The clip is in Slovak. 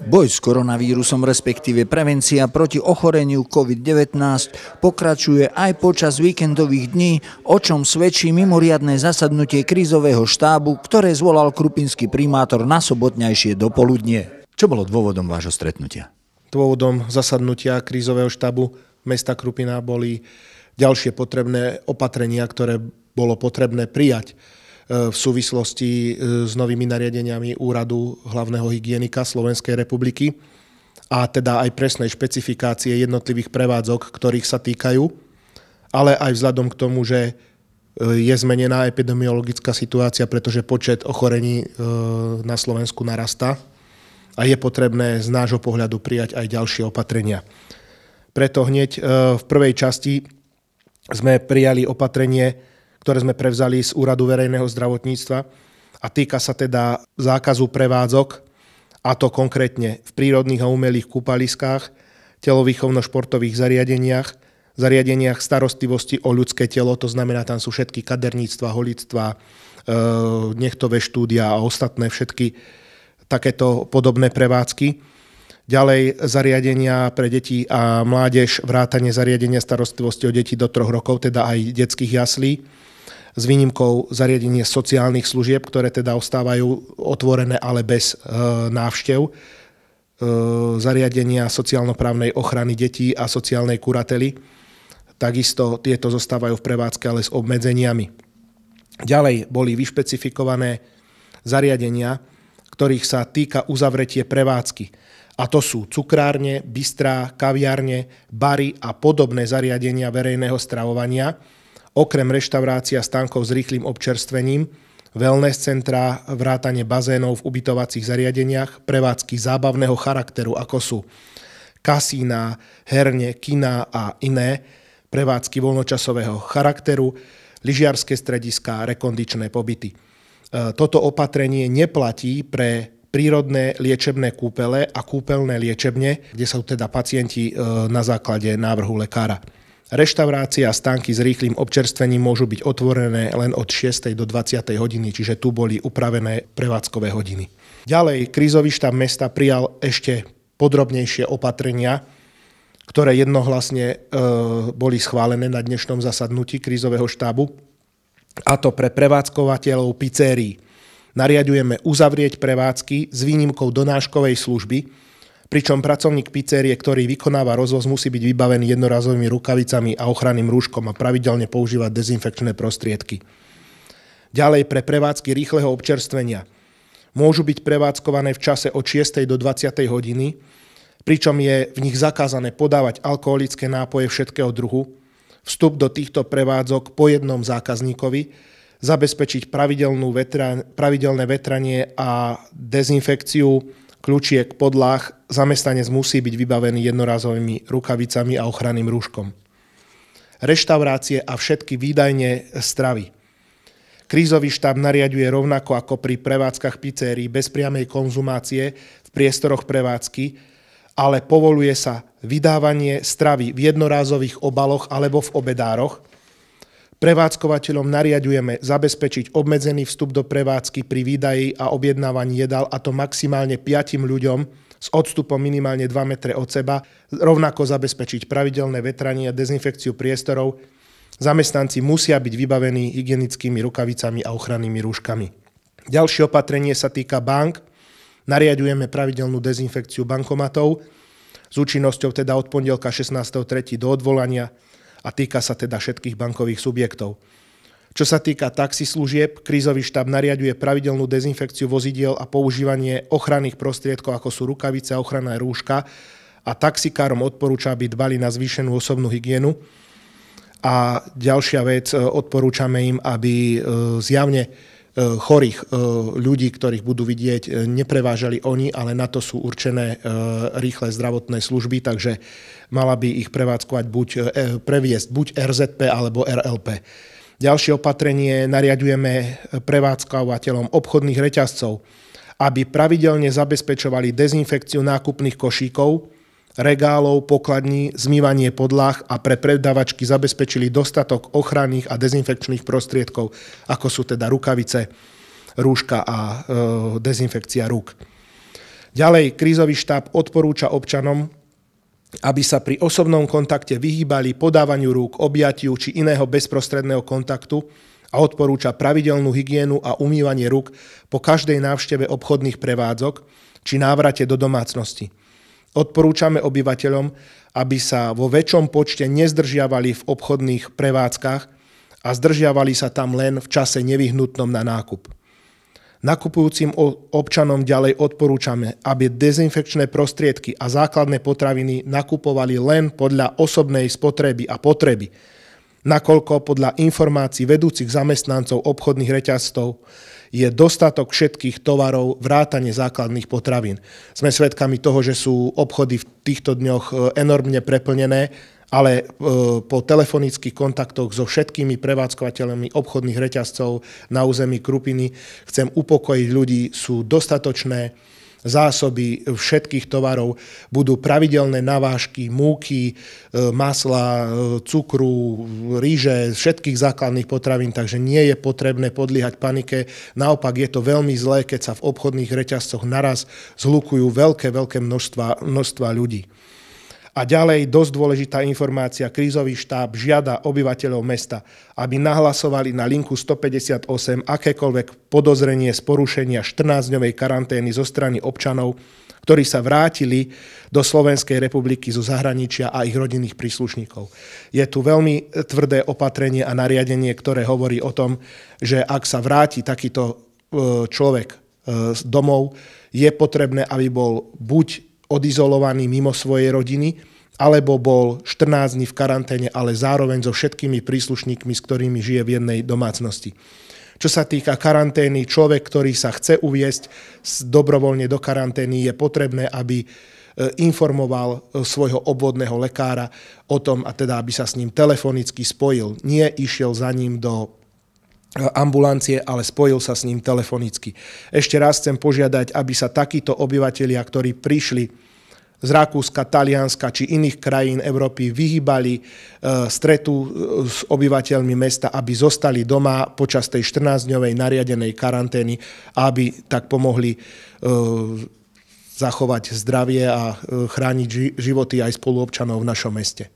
Boj s koronavírusom, respektíve prevencia proti ochoreniu COVID-19 pokračuje aj počas víkendových dní, o čom svedčí mimoriadne zasadnutie krízového štábu, ktoré zvolal krupinský primátor na sobotnejšie dopoludnie. Čo bolo dôvodom vášho stretnutia? Dôvodom zasadnutia krízového štábu mesta Krupina boli ďalšie potrebné opatrenia, ktoré bolo potrebné prijať E, v súvislosti e, s novými nariadeniami úradu hlavného hygienika Slovenskej republiky a teda aj presnej špecifikácie jednotlivých prevádzok, ktorých sa týkajú, ale aj vzhľadom k tomu, že e, je zmenená epidemiologická situácia, pretože počet ochorení na Slovensku narastá a je potrebné z nášho pohľadu prijať aj ďalšie opatrenia. Preto hneď v prvej časti sme prijali opatrenie ktoré sme prevzali z Úradu verejného zdravotníctva a týka sa teda zákazu prevádzok, a to konkrétne v prírodných a umelých kúpaliskách, telovýchovno-športových zariadeniach, zariadeniach starostlivosti o ľudské telo, to znamená, tam sú všetky kaderníctva, holictva, e, nechtové štúdia a ostatné všetky takéto podobné prevádzky ďalej zariadenia pre deti a mládež, vrátanie zariadenia starostlivosti o deti do troch rokov, teda aj detských jaslí s výnimkou zariadenie sociálnych služieb, ktoré teda ostávajú otvorené, ale bez e, návštev, e, zariadenia sociálno-právnej ochrany detí a sociálnej kurately. Takisto tieto zostávajú v prevádzke, ale s obmedzeniami. Ďalej boli vyšpecifikované zariadenia, ktorých sa týka uzavretie prevádzky. A to sú cukrárne, bystrá, kaviárne, bary a podobné zariadenia verejného stravovania, okrem reštaurácia stánkov s rýchlým občerstvením, wellness centrá, vrátanie bazénov v ubytovacích zariadeniach, prevádzky zábavného charakteru, ako sú kasína, herne, kina a iné, prevádzky voľnočasového charakteru, lyžiarske strediská, rekondičné pobyty. E, toto opatrenie neplatí pre prírodné liečebné kúpele a kúpeľné liečebne, kde sú teda pacienti e, na základe návrhu lekára. Reštaurácia a stánky s rýchlým občerstvením môžu byť otvorené len od 6. do 20. hodiny, čiže tu boli upravené prevádzkové hodiny. Ďalej, krízový štáb mesta prijal ešte podrobnejšie opatrenia, ktoré jednohlasne e, boli schválené na dnešnom zasadnutí krízového štábu a to pre prevádzkovateľov pizzerí. Nariadujeme uzavrieť prevádzky s výnimkou donáškovej služby, pričom pracovník pizzerie, ktorý vykonáva rozvoz, musí byť vybavený jednorazovými rukavicami a ochranným rúškom a pravidelne používať dezinfekčné prostriedky. Ďalej pre prevádzky rýchleho občerstvenia. Môžu byť prevádzkované v čase od 6. do 20. hodiny, pričom je v nich zakázané podávať alkoholické nápoje všetkého druhu, vstup do týchto prevádzok po jednom zákazníkovi, zabezpečiť vetra, pravidelné vetranie a dezinfekciu kľúčiek, podlách, Zamestnanec musí byť vybavený jednorazovými rukavicami a ochranným rúškom. Reštaurácie a všetky výdajne stravy. Krízový štáb nariaduje rovnako ako pri prevádzkach pizzérií bez priamej konzumácie v priestoroch prevádzky ale povoluje sa vydávanie stravy v jednorázových obaloch alebo v obedároch. Prevádzkovateľom nariadujeme zabezpečiť obmedzený vstup do prevádzky pri výdaji a objednávaní jedal a to maximálne 5 ľuďom s odstupom minimálne 2 metre od seba, rovnako zabezpečiť pravidelné vetranie a dezinfekciu priestorov. Zamestnanci musia byť vybavení hygienickými rukavicami a ochrannými rúškami. Ďalšie opatrenie sa týka bank – Nariadujeme pravidelnú dezinfekciu bankomatov s účinnosťou teda od pondelka 16.3. do odvolania a týka sa teda všetkých bankových subjektov. Čo sa týka taxislúžieb, krízový štáb nariaduje pravidelnú dezinfekciu vozidiel a používanie ochranných prostriedkov, ako sú rukavice a ochranná rúška a taxikárom odporúča, aby dbali na zvýšenú osobnú hygienu. A ďalšia vec, e, odporúčame im, aby e, zjavne E, chorých e, ľudí, ktorých budú vidieť, e, neprevážali oni, ale na to sú určené rýchle zdravotné služby, takže mala by ich prevádzkovať buď, previesť buď RZP alebo RLP. Ďalšie opatrenie nariadujeme prevádzkovateľom obchodných reťazcov, aby pravidelne zabezpečovali dezinfekciu nákupných košíkov, regálov, pokladní, zmývanie podlah a pre predávačky zabezpečili dostatok ochranných a dezinfekčných prostriedkov, ako sú teda rukavice, rúška a e, dezinfekcia rúk. Ďalej, krízový štáb odporúča občanom, aby sa pri osobnom kontakte vyhýbali podávaniu rúk, objatiu či iného bezprostredného kontaktu a odporúča pravidelnú hygienu a umývanie rúk po každej návšteve obchodných prevádzok či návrate do domácnosti. Odporúčame obyvateľom, aby sa vo väčšom počte nezdržiavali v obchodných prevádzkach a zdržiavali sa tam len v čase nevyhnutnom na nákup. Nakupujúcim občanom ďalej odporúčame, aby dezinfekčné prostriedky a základné potraviny nakupovali len podľa osobnej spotreby a potreby, nakoľko podľa informácií vedúcich zamestnancov obchodných reťazcov je dostatok všetkých tovarov vrátane základných potravín. Sme svedkami toho, že sú obchody v týchto dňoch e, enormne preplnené, ale e, po telefonických kontaktoch so všetkými prevádzkovateľmi obchodných reťazcov na území Krupiny chcem upokojiť ľudí, sú dostatočné zásoby všetkých tovarov budú pravidelné navážky múky, e, masla, e, cukru, ríže, všetkých základných potravín, takže nie je potrebné podliehať panike. Naopak je to veľmi zlé, keď sa v obchodných reťazcoch naraz zhlukujú veľké, veľké množstva, množstva ľudí. A ďalej dosť dôležitá informácia, krízový štáb žiada obyvateľov mesta, aby nahlasovali na linku 158 akékoľvek podozrenie z porušenia 14-dňovej karantény zo strany občanov, ktorí sa vrátili do Slovenskej republiky zo zahraničia a ich rodinných príslušníkov. Je tu veľmi tvrdé opatrenie a nariadenie, ktoré hovorí o tom, že ak sa vráti takýto e, človek e, domov, je potrebné, aby bol buď odizolovaný mimo svojej rodiny, alebo bol 14 dní v karanténe, ale zároveň so všetkými príslušníkmi, s ktorými žije v jednej domácnosti. Čo sa týka karantény, človek, ktorý sa chce uviesť dobrovoľne do karantény, je potrebné, aby e, informoval e, svojho obvodného lekára o tom, a teda aby sa s ním telefonicky spojil. Nie išiel za ním do ambulancie, ale spojil sa s ním telefonicky. Ešte raz chcem požiadať, aby sa takíto obyvatelia, ktorí prišli z Rakúska, Talianska či iných krajín Európy vyhýbali e, stretu e, s obyvateľmi mesta, aby zostali doma počas tej 14-dňovej nariadenej karantény aby tak pomohli e, zachovať zdravie a chrániť životy aj spoluobčanov v našom meste.